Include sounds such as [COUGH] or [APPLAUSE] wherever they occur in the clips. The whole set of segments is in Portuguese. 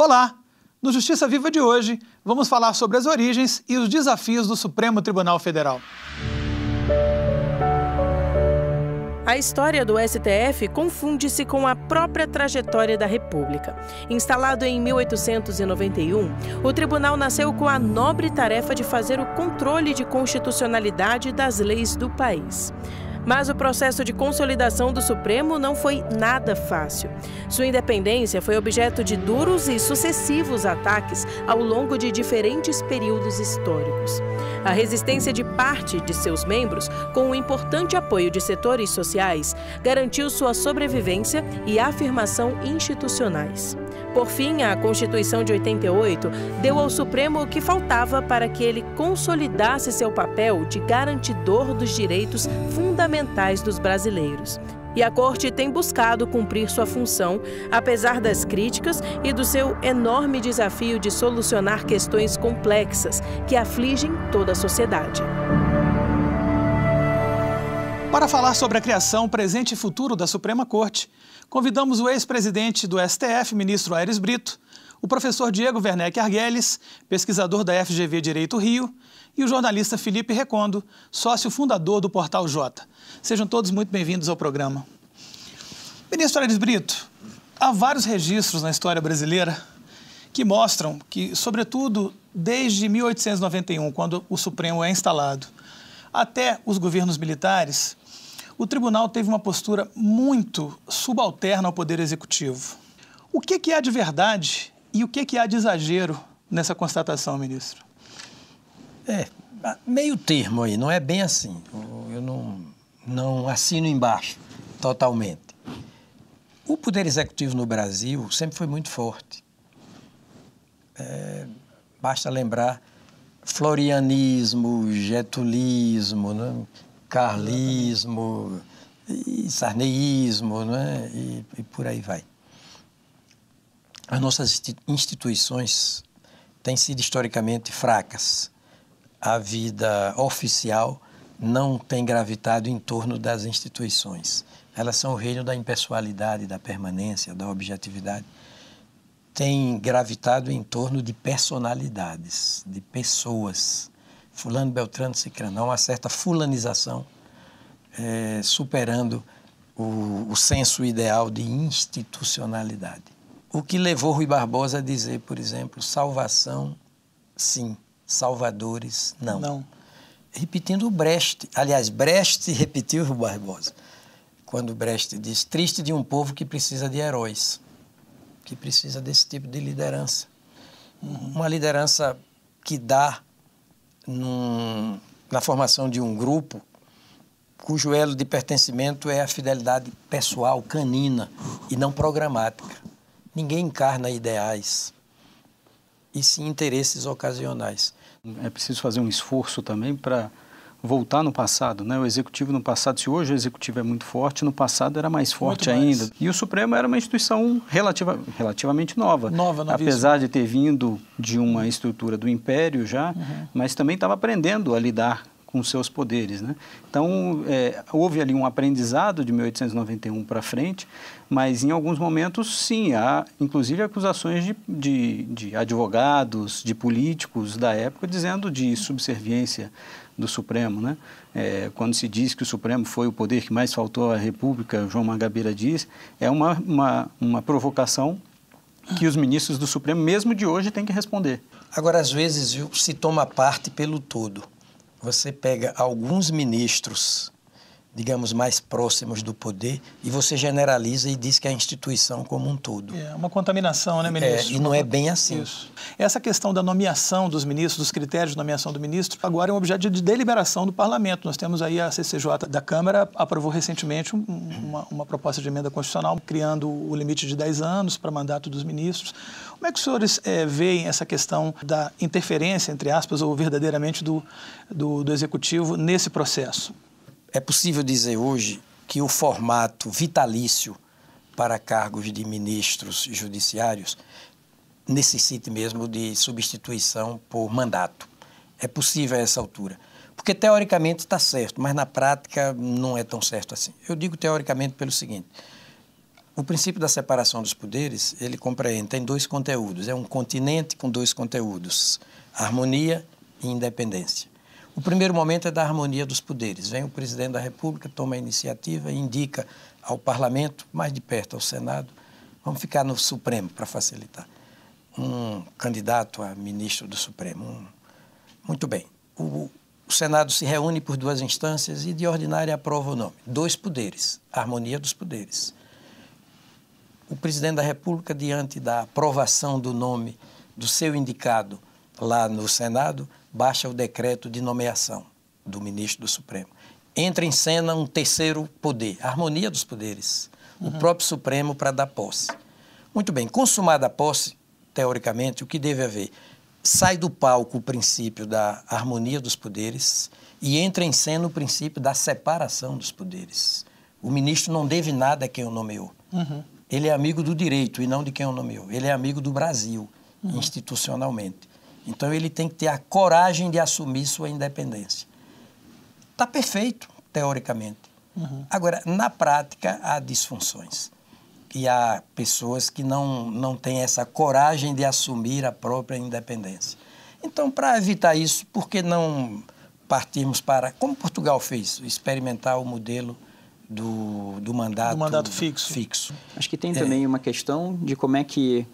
Olá! No Justiça Viva de hoje, vamos falar sobre as origens e os desafios do Supremo Tribunal Federal. A história do STF confunde-se com a própria trajetória da República. Instalado em 1891, o tribunal nasceu com a nobre tarefa de fazer o controle de constitucionalidade das leis do país. Mas o processo de consolidação do Supremo não foi nada fácil. Sua independência foi objeto de duros e sucessivos ataques ao longo de diferentes períodos históricos. A resistência de parte de seus membros, com o importante apoio de setores sociais, garantiu sua sobrevivência e afirmação institucionais. Por fim, a Constituição de 88 deu ao Supremo o que faltava para que ele consolidasse seu papel de garantidor dos direitos fundamentais fundamentais dos brasileiros. E a Corte tem buscado cumprir sua função, apesar das críticas e do seu enorme desafio de solucionar questões complexas que afligem toda a sociedade. Para falar sobre a criação, presente e futuro da Suprema Corte, convidamos o ex-presidente do STF, ministro Aires Brito, o professor Diego Werneck Arguelles, pesquisador da FGV Direito Rio, e o jornalista Felipe Recondo, sócio fundador do Portal J. Sejam todos muito bem-vindos ao programa. Ministro Aires Brito, há vários registros na história brasileira que mostram que, sobretudo desde 1891, quando o Supremo é instalado, até os governos militares, o tribunal teve uma postura muito subalterna ao poder executivo. O que, é que há de verdade e o que, é que há de exagero nessa constatação, ministro? É, meio termo aí, não é bem assim. Eu, eu não não assino embaixo totalmente. O poder executivo no Brasil sempre foi muito forte. É, basta lembrar florianismo, getulismo, né? carlismo, e sarneísmo né? E, e por aí vai. As nossas instituições têm sido historicamente fracas. A vida oficial não tem gravitado em torno das instituições. Elas são o reino da impessoalidade, da permanência, da objetividade. Tem gravitado em torno de personalidades, de pessoas. Fulano, Beltrano, há uma certa fulanização, é, superando o, o senso ideal de institucionalidade. O que levou Rui Barbosa a dizer, por exemplo, salvação, sim, salvadores, não. Não repetindo o Brecht. Aliás, Brecht [LAUGHS] repetiu o Barbosa. Quando Brecht diz: triste de um povo que precisa de heróis, que precisa desse tipo de liderança. Uma liderança que dá num, na formação de um grupo cujo elo de pertencimento é a fidelidade pessoal, canina e não programática. Ninguém encarna ideais e sim interesses ocasionais é preciso fazer um esforço também para voltar no passado, né? O executivo no passado, se hoje o executivo é muito forte, no passado era mais forte ainda. E o Supremo era uma instituição relativa, relativamente nova, nova no apesar de ter vindo de uma estrutura do império já, uhum. mas também estava aprendendo a lidar com seus poderes. Né? Então, é, houve ali um aprendizado de 1891 para frente, mas em alguns momentos, sim, há inclusive acusações de, de, de advogados, de políticos da época dizendo de subserviência do Supremo, né? É, quando se diz que o Supremo foi o poder que mais faltou à República, João Magabeira diz, é uma, uma, uma provocação que os ministros do Supremo, mesmo de hoje, têm que responder. Agora, às vezes, viu, se toma parte pelo todo você pega alguns ministros digamos, mais próximos do poder, e você generaliza e diz que é a instituição como um todo. É uma contaminação, né, é, ministro? É, e não é bem assim. Isso. Essa questão da nomeação dos ministros, dos critérios de nomeação do ministro, agora é um objeto de deliberação do parlamento. Nós temos aí a CCJ da Câmara, aprovou recentemente uma, uma proposta de emenda constitucional criando o limite de 10 anos para mandato dos ministros. Como é que os senhores é, veem essa questão da interferência, entre aspas, ou verdadeiramente do, do, do executivo nesse processo? é possível dizer hoje que o formato vitalício para cargos de ministros judiciários necessite mesmo de substituição por mandato. É possível a essa altura. Porque teoricamente está certo, mas na prática não é tão certo assim. Eu digo teoricamente pelo seguinte: o princípio da separação dos poderes ele compreende tem dois conteúdos. É um continente com dois conteúdos: harmonia e independência. O primeiro momento é da harmonia dos poderes. Vem o presidente da República, toma a iniciativa, indica ao parlamento, mais de perto ao Senado, vamos ficar no Supremo para facilitar, um candidato a ministro do Supremo. Um... Muito bem. O, o Senado se reúne por duas instâncias e, de ordinária, aprova o nome. Dois poderes, harmonia dos poderes. O presidente da República, diante da aprovação do nome do seu indicado lá no Senado, baixa o decreto de nomeação do ministro do Supremo. Entra em cena um terceiro poder, a harmonia dos poderes, uhum. o próprio Supremo para dar posse. Muito bem, consumada a posse, teoricamente, o que deve haver? Sai do palco o princípio da harmonia dos poderes e entra em cena o princípio da separação dos poderes. O ministro não deve nada a quem o nomeou. Uhum. Ele é amigo do direito e não de quem o nomeou. Ele é amigo do Brasil, uhum. institucionalmente. Então ele tem que ter a coragem de assumir sua independência. Está perfeito, teoricamente. Uhum. Agora, na prática, há disfunções. E há pessoas que não, não têm essa coragem de assumir a própria independência. Então, para evitar isso, por que não partirmos para, como Portugal fez, experimentar o modelo do, do mandato, do mandato fixo. fixo. Acho que tem é. também é. uma questão de como é que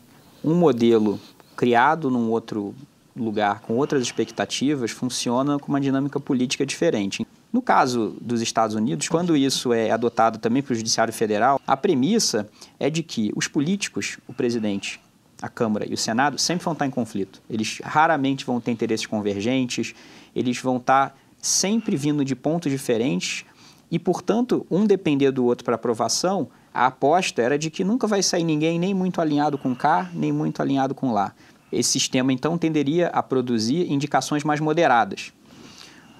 um modelo criado num outro lugar com outras expectativas funciona com uma dinâmica política diferente. No caso dos Estados Unidos, quando isso é adotado também para o Judiciário Federal, a premissa é de que os políticos, o presidente, a Câmara e o Senado, sempre vão estar em conflito. Eles raramente vão ter interesses convergentes, eles vão estar sempre vindo de pontos diferentes e, portanto, um depender do outro para aprovação. A aposta era de que nunca vai sair ninguém nem muito alinhado com cá, nem muito alinhado com lá. Esse sistema, então, tenderia a produzir indicações mais moderadas.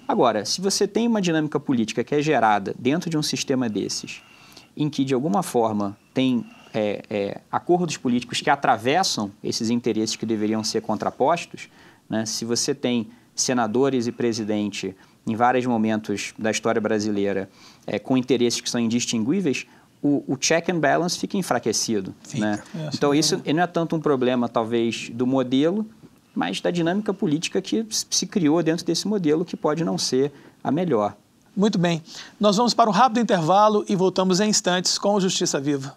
Agora, se você tem uma dinâmica política que é gerada dentro de um sistema desses, em que, de alguma forma, tem é, é, acordos políticos que atravessam esses interesses que deveriam ser contrapostos, né? se você tem senadores e presidente em vários momentos da história brasileira é, com interesses que são indistinguíveis, o, o, check and balance fica enfraquecido. Fica. Né? É, então, isso não é tanto um problema, talvez, do modelo, mas da dinâmica política que se criou dentro desse modelo, que pode não ser a melhor. Muito bem. Nós vamos para um rápido intervalo e voltamos em instantes com Justiça Viva.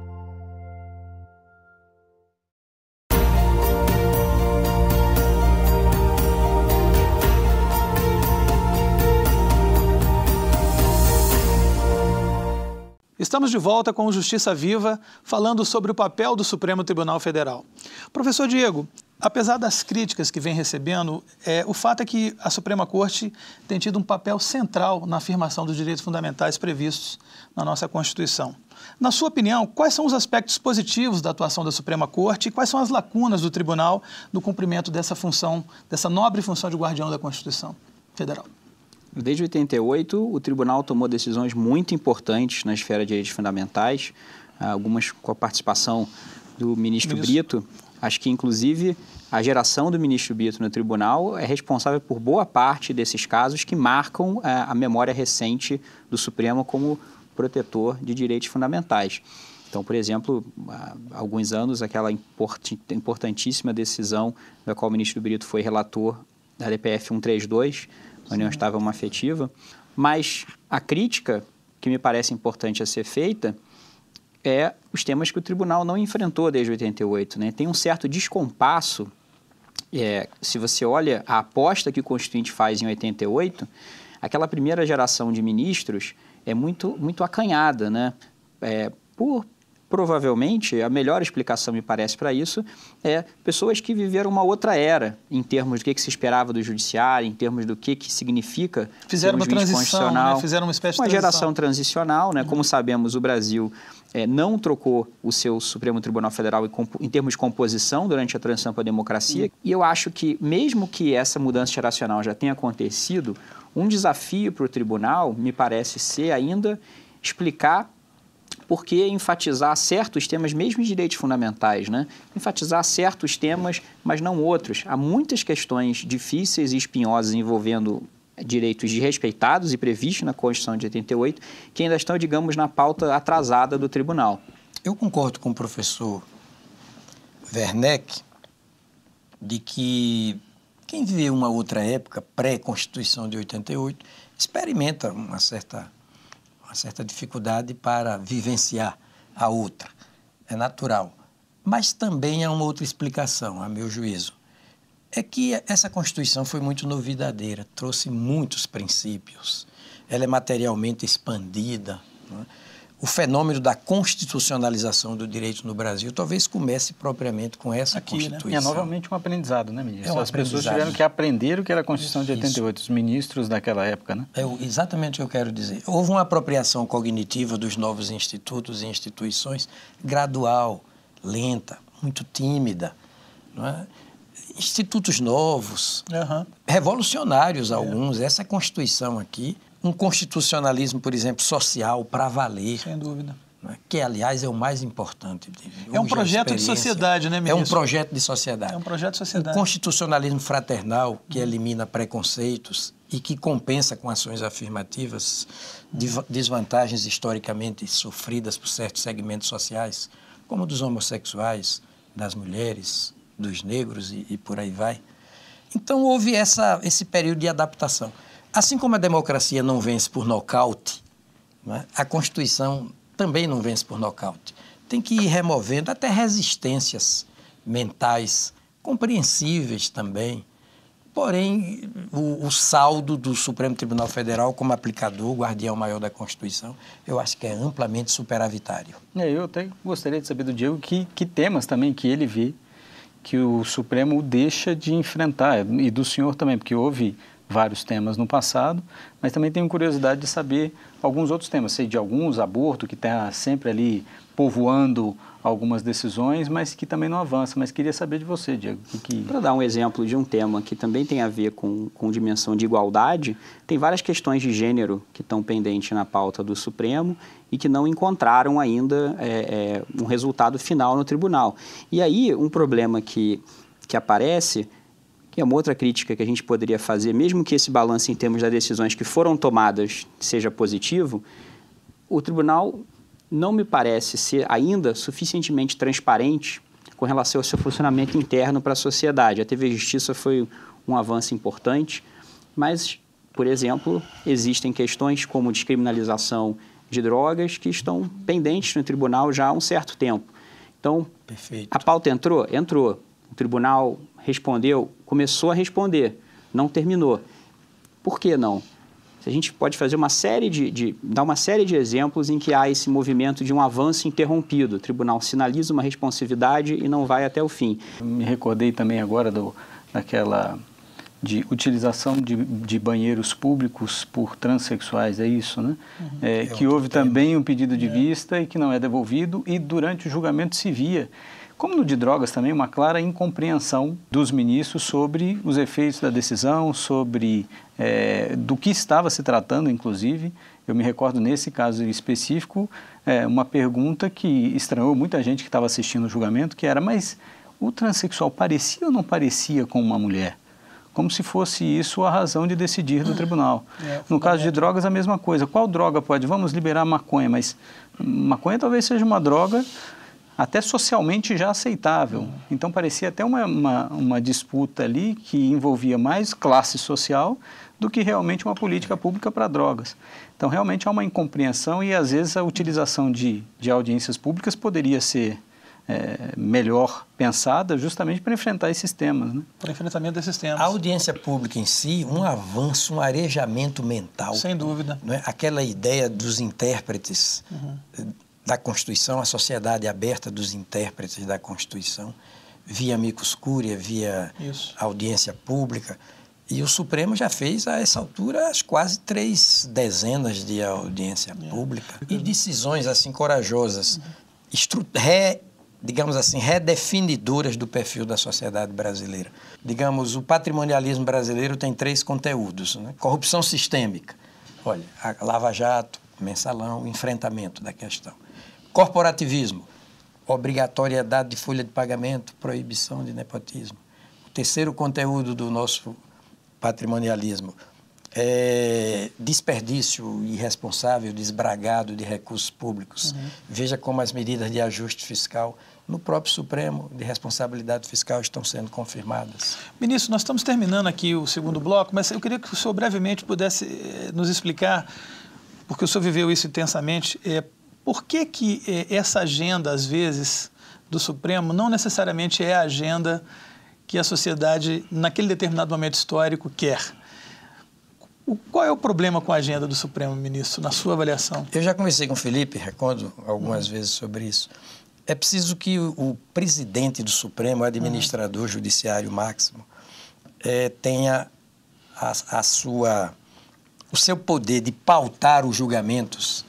Estamos de volta com Justiça Viva, falando sobre o papel do Supremo Tribunal Federal. Professor Diego, apesar das críticas que vem recebendo, é, o fato é que a Suprema Corte tem tido um papel central na afirmação dos direitos fundamentais previstos na nossa Constituição. Na sua opinião, quais são os aspectos positivos da atuação da Suprema Corte e quais são as lacunas do tribunal no cumprimento dessa função, dessa nobre função de guardião da Constituição Federal? Desde 88, o tribunal tomou decisões muito importantes na esfera de direitos fundamentais, ah, algumas com a participação do ministro Isso. Brito. Acho que, inclusive, a geração do ministro Brito no tribunal é responsável por boa parte desses casos que marcam eh, a memória recente do Supremo como protetor de direitos fundamentais. Então, por exemplo, há ah, alguns anos, aquela importantíssima decisão da qual o ministro Brito foi relator da DPF 132, união estável uma afetiva. Mas a crítica que me parece importante a ser feita é os temas que o tribunal não enfrentou desde 88. Né? Tem um certo descompasso. É, se você olha a aposta que o Constituinte faz em 88, aquela primeira geração de ministros é muito, muito acanhada, né? É, por, provavelmente a melhor explicação, me parece, para isso é pessoas que viveram uma outra era em termos do que, que se esperava do judiciário, em termos do que, que significa fizeram uma transição, né? fizeram uma espécie de transição. geração transicional, né? Uhum. Como sabemos, o Brasil é, não trocou o seu Supremo Tribunal Federal em, termos de composição durante a transição para a democracia. Uhum. E eu acho que, mesmo que essa mudança geracional já tenha acontecido, um desafio para o tribunal me parece ser ainda explicar por que enfatizar certos temas, mesmo em direitos fundamentais, né? Enfatizar certos temas, mas não outros. Há muitas questões difíceis e espinhosas envolvendo direitos de respeitados e previstos na Constituição de 88, que ainda estão, digamos, na pauta atrasada do tribunal. Eu concordo com o professor Werneck de que quem vê uma outra época, pré-Constituição de 88, experimenta uma certa uma certa dificuldade para vivenciar a outra. É natural. Mas também há uma outra explicação, a meu juízo. É que essa Constituição foi muito novidadeira, trouxe muitos princípios. Ela é materialmente expandida. Não é? o fenômeno da constitucionalização do direito no Brasil talvez comece propriamente com essa Aqui, né? É Constituição. Né? É novamente um aprendizado, né, ministro? É um As pessoas tiveram que aprender o que era a Constituição de 88, Isso. os ministros daquela época, né? É exatamente o que eu quero dizer. Houve uma apropriação cognitiva dos novos institutos e instituições gradual, lenta, muito tímida, não é? institutos novos, uhum. revolucionários é. alguns. É. Essa Constituição aqui um constitucionalismo, por exemplo, social para valer. Sem dúvida. Né, que, aliás, é o mais importante. É, é um projeto de sociedade, né, ministro? É um projeto de sociedade. É um projeto de sociedade. Um constitucionalismo fraternal que uhum. elimina preconceitos e que compensa com ações afirmativas de desvantagens historicamente sofridas por certos segmentos sociais, como dos homossexuais, das mulheres, dos negros e, e por aí vai. Então houve essa, esse período de adaptação. Assim como a democracia não vence por nocaute, né, a Constituição também não vence por nocaute. Tem que ir removendo até resistências mentais compreensíveis também. Porém, o, o, saldo do Supremo Tribunal Federal como aplicador, guardião maior da Constituição, eu acho que é amplamente superavitário. É, eu até gostaria de saber do Diego que, que temas também que ele vê que o Supremo deixa de enfrentar, e do senhor também, porque houve vários temas no passado, mas também tenho curiosidade de saber alguns outros temas, sei de alguns, aborto, que está sempre ali povoando algumas decisões, mas que também não avança. Mas queria saber de você, Diego. Que... Para dar um exemplo de um tema que também tem a ver com, com dimensão de igualdade, tem várias questões de gênero que estão pendentes na pauta do Supremo e que não encontraram ainda é, é, um resultado final no tribunal. E aí, um problema que, que aparece que é uma outra crítica que a gente poderia fazer, mesmo que esse balanço em termos das decisões que foram tomadas seja positivo, o tribunal não me parece ser ainda suficientemente transparente com relação ao seu funcionamento interno para a sociedade. A TV Justiça foi um avanço importante, mas, por exemplo, existem questões como descriminalização de drogas que estão pendentes no tribunal já há um certo tempo. Então, Perfeito. a pauta entrou? Entrou o tribunal respondeu, começou a responder, não terminou. Por que não? A gente pode fazer uma série de, de, dar uma série de exemplos em que há esse movimento de um avanço interrompido. O tribunal sinaliza uma responsividade e não vai até o fim. Me recordei também agora do, daquela de utilização de, de, banheiros públicos por transexuais, é isso, né? Uhum. É, é que houve também um pedido de é. vista e que não é devolvido e durante o julgamento se via como no de drogas também, uma clara incompreensão dos ministros sobre os efeitos da decisão, sobre é, do que estava se tratando, inclusive. Eu me recordo nesse caso específico, é, uma pergunta que estranhou muita gente que estava assistindo o julgamento, que era, mas o transexual parecia ou não parecia com uma mulher? Como se fosse isso a razão de decidir do ah, tribunal. É, no caso de drogas, a mesma coisa. Qual droga pode? Vamos liberar maconha, mas maconha talvez seja uma droga até socialmente já aceitável. Então parecia até uma, uma, uma disputa ali que envolvia mais classe social do que realmente uma política pública para drogas. Então, realmente há uma incompreensão e, às vezes, a utilização de, de audiências públicas poderia ser é, melhor pensada justamente para enfrentar esses temas. Né? Para enfrentamento desses temas. A audiência pública em si, um avanço, um arejamento mental. Sem dúvida. Né? Aquela ideia dos intérpretes. Uhum da Constituição, a Sociedade Aberta dos Intérpretes da Constituição, via Micos cúria, via Isso. audiência pública. E o Supremo já fez, a essa altura, as quase três dezenas de audiência é. pública e decisões assim corajosas, uhum. re, digamos assim, redefinidoras do perfil da sociedade brasileira. Digamos, o patrimonialismo brasileiro tem três conteúdos: né? corrupção sistêmica, olha, Lava Jato, mensalão, enfrentamento da questão. Corporativismo, obrigatoriedade de folha de pagamento, proibição de nepotismo. O terceiro conteúdo do nosso patrimonialismo é desperdício irresponsável, desbragado de recursos públicos. Uhum. Veja como as medidas de ajuste fiscal no próprio Supremo de responsabilidade fiscal estão sendo confirmadas. Ministro, nós estamos terminando aqui o segundo bloco, mas eu queria que o senhor brevemente pudesse eh, nos explicar, porque o senhor viveu isso intensamente, é, por que, que eh, essa agenda, às vezes, do Supremo não necessariamente é a agenda que a sociedade, naquele determinado momento histórico, quer? qual é o problema com a agenda do Supremo, ministro, na sua avaliação? Eu já conversei com o Felipe, recordo algumas hum. vezes sobre isso. É preciso que o, presidente do Supremo, o administrador hum. judiciário máximo, eh, tenha a, a sua, o seu poder de pautar os julgamentos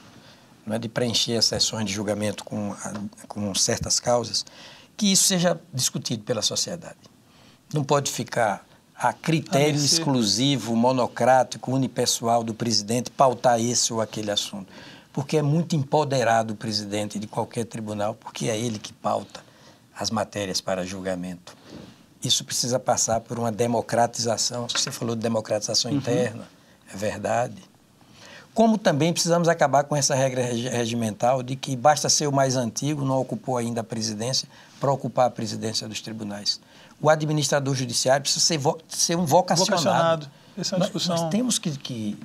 é de preencher as sessões de julgamento com, com certas causas, que isso seja discutido pela sociedade. Não pode ficar a critério a exclusivo, monocrático, unipessoal do presidente pautar esse ou aquele assunto. Porque é muito empoderado o presidente de qualquer tribunal, porque é ele que pauta as matérias para julgamento. Isso precisa passar por uma democratização. Você falou de democratização uhum. interna, é verdade como também precisamos acabar com essa regra regimental de que basta ser o mais antigo, não ocupou ainda a presidência, para ocupar a presidência dos tribunais. O administrador judiciário precisa ser, ser um vocacionado. vocacionado. Essa é uma discussão. Nós, nós temos que, que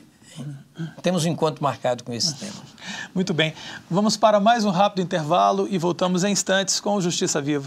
temos um encontro marcado com esse tema. Muito bem. Vamos para mais um rápido intervalo e voltamos em instantes com o Justiça Viva.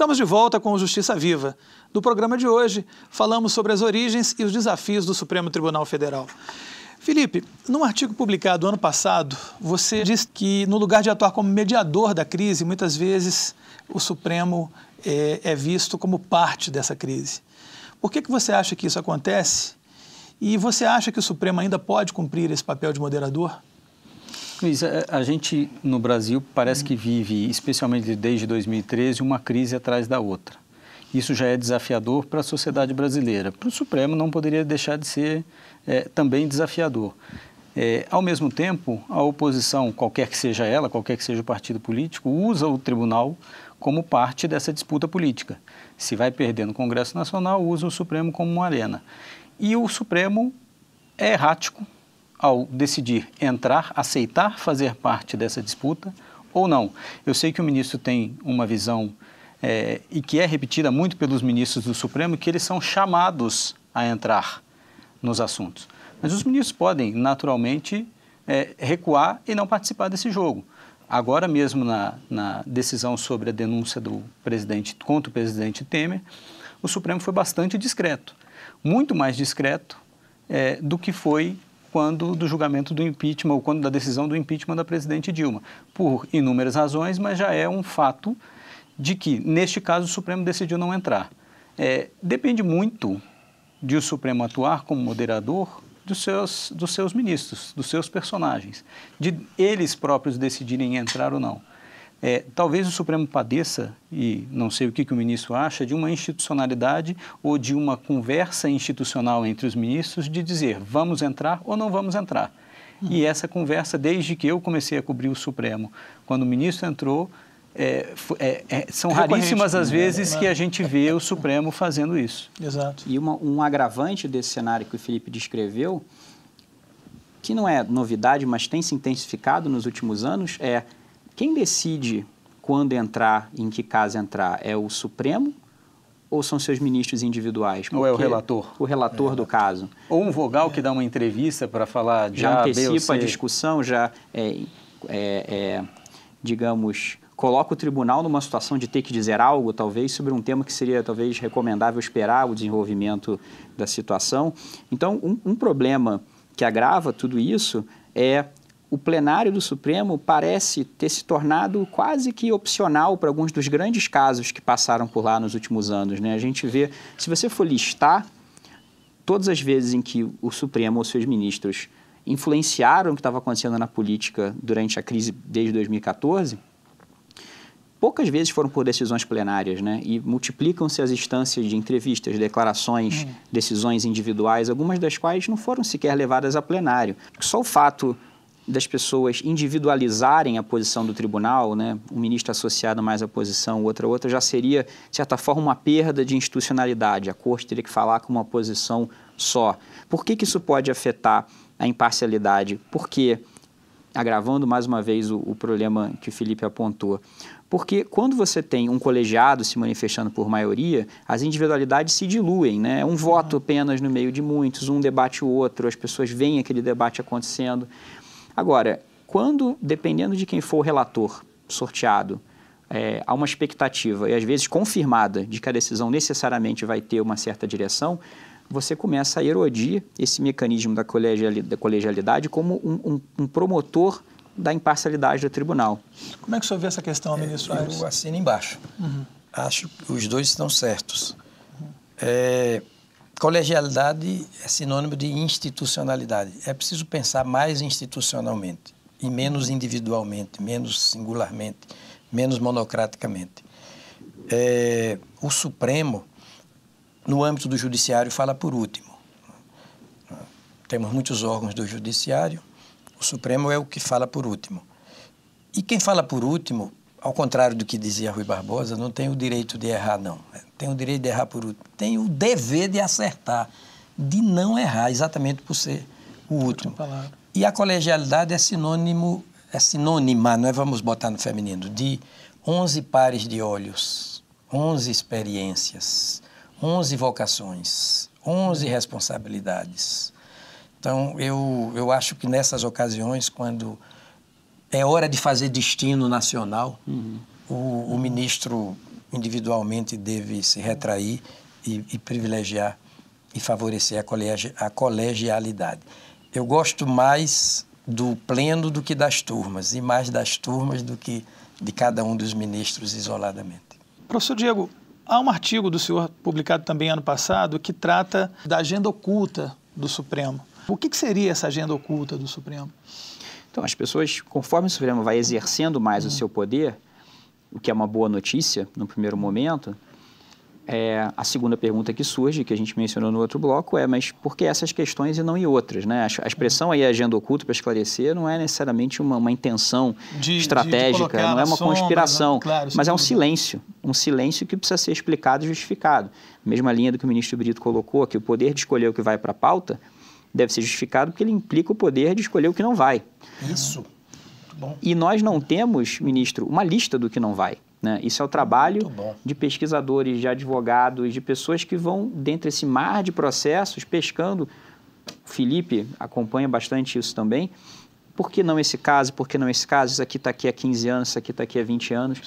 Estamos de volta com Justiça Viva. No programa de hoje, falamos sobre as origens e os desafios do Supremo Tribunal Federal. Felipe, num artigo publicado ano passado, você disse que, no lugar de atuar como mediador da crise, muitas vezes o Supremo é, é visto como parte dessa crise. Por que, que você acha que isso acontece? E você acha que o Supremo ainda pode cumprir esse papel de moderador? Luiz, é, a gente no Brasil parece que vive, especialmente desde 2013, uma crise atrás da outra. Isso já é desafiador para a sociedade brasileira. Para o Supremo não poderia deixar de ser é, também desafiador. É, ao mesmo tempo, a oposição, qualquer que seja ela, qualquer que seja o partido político, usa o tribunal como parte dessa disputa política. Se vai perder no Congresso Nacional, usa o Supremo como uma arena. E o Supremo é errático, ao decidir entrar, aceitar fazer parte dessa disputa ou não. Eu sei que o ministro tem uma visão é, e que é repetida muito pelos ministros do Supremo, que eles são chamados a entrar nos assuntos. Mas os ministros podem, naturalmente, é, recuar e não participar desse jogo. Agora mesmo, na, na decisão sobre a denúncia do presidente contra o presidente Temer, o Supremo foi bastante discreto muito mais discreto é, do que foi quando do julgamento do impeachment ou quando da decisão do impeachment da presidente Dilma, por inúmeras razões, mas já é um fato de que, neste caso, o Supremo decidiu não entrar. É, depende muito de o Supremo atuar como moderador dos seus, dos seus ministros, dos seus personagens, de eles próprios decidirem entrar ou não. É, talvez o Supremo padeça, e não sei o que, que o ministro acha, de uma institucionalidade ou de uma conversa institucional entre os ministros de dizer vamos entrar ou não vamos entrar. Uhum. E hum. essa conversa, desde que eu comecei a cobrir o Supremo, quando o ministro entrou, é, é, é, são raríssimas as né? vezes que a é. gente vê o Supremo fazendo isso. Exato. E uma, um agravante desse cenário que o Felipe descreveu, que não é novidade, mas tem se intensificado nos últimos anos, é quem decide quando entrar e em que casa entrar é o Supremo ou são seus ministros individuais? Porque ou é o relator? O relator é. do caso. Ou um vogal que é. dá uma entrevista para falar de Já a, antecipa a discussão, já, é, é, é, digamos, coloca o tribunal numa situação de ter que dizer algo, talvez, sobre um tema que seria talvez recomendável esperar o desenvolvimento da situação. Então, um, um problema que agrava tudo isso é o plenário do Supremo parece ter se tornado quase que opcional para alguns dos grandes casos que passaram por lá nos últimos anos. Né? A gente vê, se você for listar todas as vezes em que o Supremo ou seus ministros influenciaram o que estava acontecendo na política durante a crise desde 2014, poucas vezes foram por decisões plenárias, né? E multiplicam-se as instâncias de entrevistas, declarações, hum. decisões individuais, algumas das quais não foram sequer levadas a plenário. Só o fato das pessoas individualizarem a posição do tribunal, né, um ministro associado mais à posição, outra outra, já seria, de certa forma, uma perda de institucionalidade. A corte teria que falar com uma posição só. Por que, que isso pode afetar a imparcialidade? Porque, agravando mais uma vez o, o problema que o Felipe apontou, porque quando você tem um colegiado se manifestando por maioria, as individualidades se diluem, né? Um voto apenas no meio de muitos, um debate o outro, as pessoas veem aquele debate acontecendo. Agora, quando, dependendo de quem for o relator sorteado, é, há uma expectativa, e às vezes confirmada, de que a decisão necessariamente vai ter uma certa direção, você começa a erodir esse mecanismo da, colegialidade como um, um, um, promotor da imparcialidade do tribunal. Como é que o senhor vê essa questão, é, ministro? É, eu assino embaixo. Uhum. Acho que os dois estão certos. Uhum. É, colegialidade é sinônimo de institucionalidade. É preciso pensar mais institucionalmente e menos individualmente, menos singularmente, menos monocraticamente. É, o Supremo, no âmbito do Judiciário, fala por último. Temos muitos órgãos do Judiciário, o Supremo é o que fala por último. E quem fala por último ao contrário do que dizia Rui Barbosa, não tem o direito de errar, não. Tem o direito de errar por último. Tem o dever de acertar, de não errar, exatamente por ser o último. E a colegialidade é sinônimo, é sinônima, não é vamos botar no feminino, de 11 pares de olhos, 11 experiências, 11 vocações, 11 responsabilidades. Então, eu, eu acho que nessas ocasiões, quando é hora de fazer destino nacional. Uhum. O, o, ministro individualmente deve se retrair e, e privilegiar e favorecer a, colegi a colegialidade. Eu gosto mais do pleno do que das turmas, e mais das turmas do que de cada um dos ministros isoladamente. Professor Diego, há um artigo do senhor publicado também ano passado que trata da agenda oculta do Supremo. O que, que seria essa agenda oculta do Supremo? Então, as pessoas, conforme o Supremo vai exercendo mais uhum. o seu poder, o que é uma boa notícia no primeiro uhum. momento, é, a segunda pergunta que surge, que a gente mencionou no outro bloco, é: mas por que essas questões e não em outras? Né? A, a expressão aí, agenda oculta, para esclarecer, não é necessariamente uma, uma intenção de, estratégica, de não é uma sombra, conspiração, não, né? claro, mas é um silêncio um silêncio que precisa ser explicado e justificado. Mesma linha do que o ministro Brito colocou, que o poder de escolher o que vai para a pauta deve ser justificado porque ele implica o poder de escolher o que não vai. Isso. Bom. E nós não temos, ministro, uma lista do que não vai. Né? Isso é o trabalho de pesquisadores, de advogados, de pessoas que vão, dentro esse mar de processos, pescando. O Felipe acompanha bastante isso também. Por que não esse caso? Por que não esse caso? Isso aqui está aqui há 15 anos, isso aqui está aqui há 20 anos.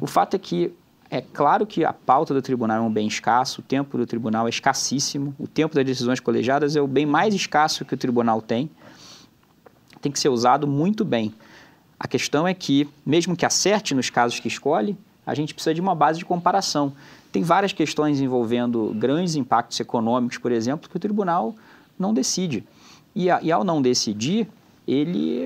O fato é que é claro que a pauta do tribunal é um bem escasso, o tempo do tribunal é escassíssimo, o tempo das decisões colegiadas é o bem mais escasso que o tribunal tem. Tem que ser usado muito bem. A questão é que, mesmo que acerte nos casos que escolhe, a gente precisa de uma base de comparação. Tem várias questões envolvendo grandes impactos econômicos, por exemplo, que o tribunal não decide. E, a, e ao não decidir, ele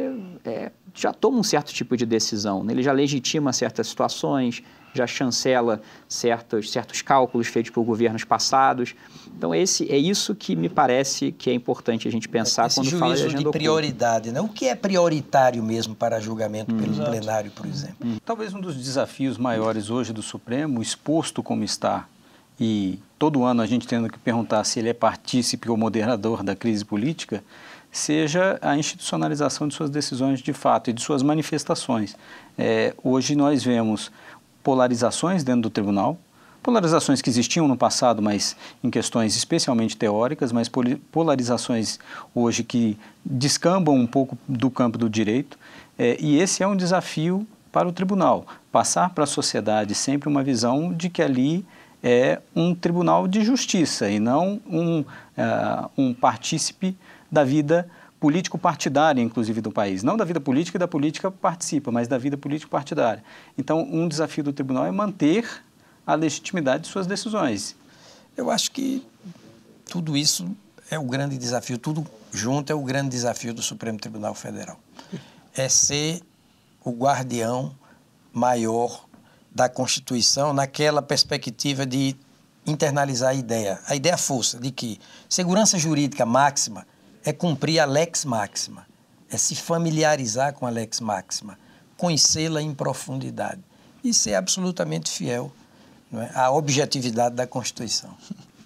é, já toma um certo tipo de decisão, né? ele já legitima certas situações, já chancela certos, certos cálculos feitos por governos passados. Então, esse, é isso que me parece que é importante a gente pensar Esse quando fala de de prioridade, né? O que é prioritário mesmo para julgamento hum, pelo exato. plenário, por exemplo? Hum. Talvez um dos desafios maiores hoje do Supremo, exposto como está, e todo ano a gente tendo que perguntar se ele é partícipe ou moderador da crise política, seja a institucionalização de suas decisões de fato e de suas manifestações. É, hoje nós vemos polarizações dentro do tribunal, polarizações que existiam no passado, mas em questões especialmente teóricas, mas polarizações hoje que descambam um pouco do campo do direito. É, e esse é um desafio para o tribunal, passar para a sociedade sempre uma visão de que ali é um tribunal de justiça e não um, uh, um partícipe da vida político-partidária, inclusive, do país. Não da vida política, e da política participa, mas da vida político-partidária. Então, um desafio do tribunal é manter a legitimidade de suas decisões. Eu acho que tudo isso é o grande desafio, tudo junto é o grande desafio do Supremo Tribunal Federal. É ser o guardião maior da Constituição naquela perspectiva de internalizar a ideia, a ideia força de que segurança jurídica máxima é cumprir a lex máxima, é se familiarizar com a lex máxima, conhecê-la em profundidade e ser absolutamente fiel é, à objetividade da Constituição.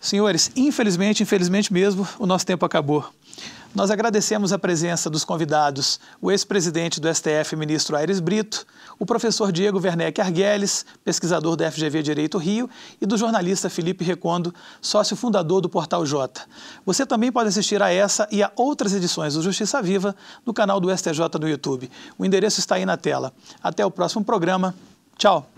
Senhores, infelizmente, infelizmente mesmo, o nosso tempo acabou. Nós agradecemos a presença dos convidados, o ex-presidente do STF, ministro Aires Brito, o professor Diego Werneck Arguelles, pesquisador da FGV Direito Rio, e do jornalista Felipe Recondo, sócio fundador do Portal J. Você também pode assistir a essa e a outras edições do Justiça Viva no canal do STJ no YouTube. O endereço está aí na tela. Até o próximo programa. Tchau!